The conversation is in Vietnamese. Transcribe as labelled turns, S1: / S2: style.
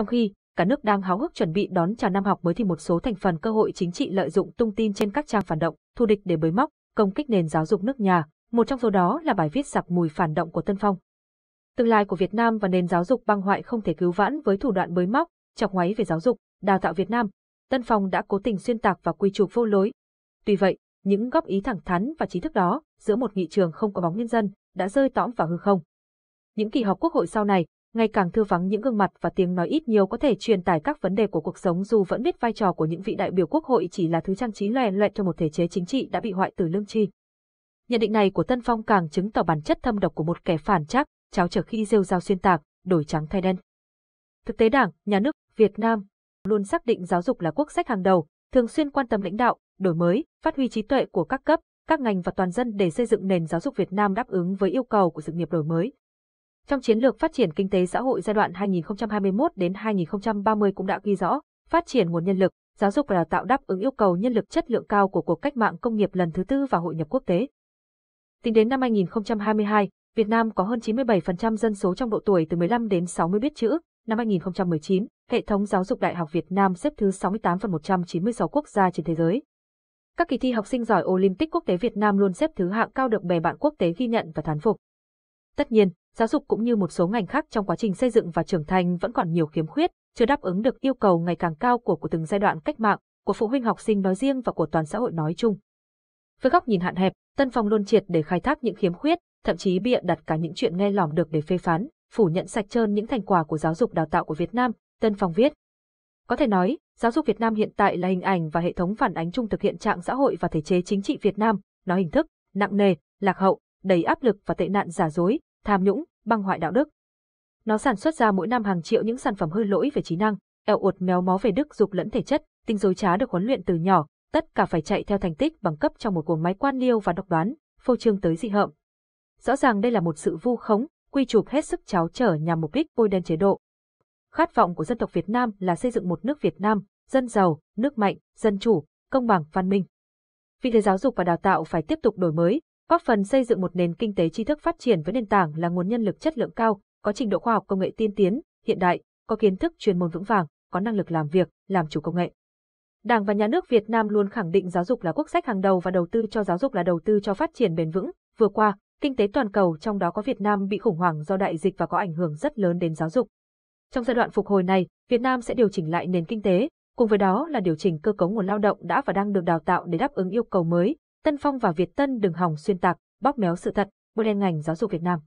S1: Trong khi, cả nước đang háo hức chuẩn bị đón chào năm học mới thì một số thành phần cơ hội chính trị lợi dụng tung tin trên các trang phản động, thù địch để bới móc, công kích nền giáo dục nước nhà, một trong số đó là bài viết sặc mùi phản động của Tân Phong. Tương lai của Việt Nam và nền giáo dục băng hoại không thể cứu vãn với thủ đoạn bới móc, chọc ngoáy về giáo dục, đào tạo Việt Nam. Tân Phong đã cố tình xuyên tạc và quy chụp vô lối. Tuy vậy, những góp ý thẳng thắn và trí thức đó giữa một nghị trường không có bóng nhân dân đã rơi tõm vào hư không. Những kỳ họp quốc hội sau này, ngày càng thưa vắng những gương mặt và tiếng nói ít nhiều có thể truyền tải các vấn đề của cuộc sống dù vẫn biết vai trò của những vị đại biểu quốc hội chỉ là thứ trang trí lòe loẹt cho một thể chế chính trị đã bị hoại từ lương tri. Nhận định này của Tân Phong càng chứng tỏ bản chất thâm độc của một kẻ phản chắc, cháo trở khi rêu rao xuyên tạc, đổi trắng thay đen. Thực tế Đảng, Nhà nước, Việt Nam luôn xác định giáo dục là quốc sách hàng đầu, thường xuyên quan tâm lãnh đạo, đổi mới, phát huy trí tuệ của các cấp, các ngành và toàn dân để xây dựng nền giáo dục Việt Nam đáp ứng với yêu cầu của sự nghiệp đổi mới, trong chiến lược phát triển kinh tế xã hội giai đoạn 2021 đến 2030 cũng đã ghi rõ, phát triển nguồn nhân lực, giáo dục và đào tạo đáp ứng yêu cầu nhân lực chất lượng cao của cuộc cách mạng công nghiệp lần thứ tư và hội nhập quốc tế. Tính đến năm 2022, Việt Nam có hơn 97% dân số trong độ tuổi từ 15 đến 60 biết chữ. Năm 2019, hệ thống giáo dục đại học Việt Nam xếp thứ 68 phần 196 quốc gia trên thế giới. Các kỳ thi học sinh giỏi Olympic quốc tế Việt Nam luôn xếp thứ hạng cao được bè bạn quốc tế ghi nhận và thán phục. Tất nhiên, giáo dục cũng như một số ngành khác trong quá trình xây dựng và trưởng thành vẫn còn nhiều khiếm khuyết, chưa đáp ứng được yêu cầu ngày càng cao của của từng giai đoạn cách mạng, của phụ huynh học sinh nói riêng và của toàn xã hội nói chung. Với góc nhìn hạn hẹp, Tân Phong luôn triệt để khai thác những khiếm khuyết, thậm chí bịa đặt cả những chuyện nghe lỏm được để phê phán, phủ nhận sạch trơn những thành quả của giáo dục đào tạo của Việt Nam, Tân Phong viết. Có thể nói, giáo dục Việt Nam hiện tại là hình ảnh và hệ thống phản ánh chung thực hiện trạng xã hội và thể chế chính trị Việt Nam, nó hình thức, nặng nề, lạc hậu, đầy áp lực và tệ nạn giả dối, tham nhũng, băng hoại đạo đức. Nó sản xuất ra mỗi năm hàng triệu những sản phẩm hư lỗi về trí năng, eo uột méo mó về đức dục lẫn thể chất, tinh dối trá được huấn luyện từ nhỏ, tất cả phải chạy theo thành tích bằng cấp trong một cuồng máy quan liêu và độc đoán, phô trương tới dị hợm. Rõ ràng đây là một sự vu khống, quy chụp hết sức cháo trở nhằm mục đích bôi đen chế độ. Khát vọng của dân tộc Việt Nam là xây dựng một nước Việt Nam, dân giàu, nước mạnh, dân chủ, công bằng, văn minh. Vì thế giáo dục và đào tạo phải tiếp tục đổi mới, góp phần xây dựng một nền kinh tế tri thức phát triển với nền tảng là nguồn nhân lực chất lượng cao, có trình độ khoa học công nghệ tiên tiến, hiện đại, có kiến thức chuyên môn vững vàng, có năng lực làm việc, làm chủ công nghệ. Đảng và nhà nước Việt Nam luôn khẳng định giáo dục là quốc sách hàng đầu và đầu tư cho giáo dục là đầu tư cho phát triển bền vững. Vừa qua, kinh tế toàn cầu trong đó có Việt Nam bị khủng hoảng do đại dịch và có ảnh hưởng rất lớn đến giáo dục. Trong giai đoạn phục hồi này, Việt Nam sẽ điều chỉnh lại nền kinh tế, cùng với đó là điều chỉnh cơ cấu nguồn lao động đã và đang được đào tạo để đáp ứng yêu cầu mới, Tân Phong và Việt Tân đừng hòng xuyên tạc, bóc méo sự thật, bôi đen ngành giáo dục Việt Nam.